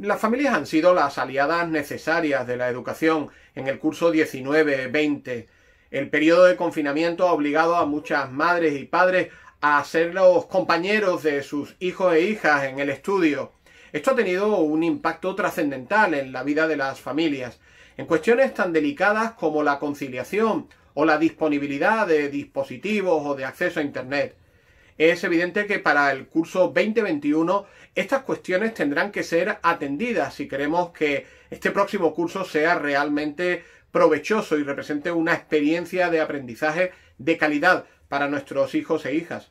Las familias han sido las aliadas necesarias de la educación en el curso 19-20. El periodo de confinamiento ha obligado a muchas madres y padres a ser los compañeros de sus hijos e hijas en el estudio. Esto ha tenido un impacto trascendental en la vida de las familias, en cuestiones tan delicadas como la conciliación o la disponibilidad de dispositivos o de acceso a Internet es evidente que para el curso 2021 estas cuestiones tendrán que ser atendidas si queremos que este próximo curso sea realmente provechoso y represente una experiencia de aprendizaje de calidad para nuestros hijos e hijas.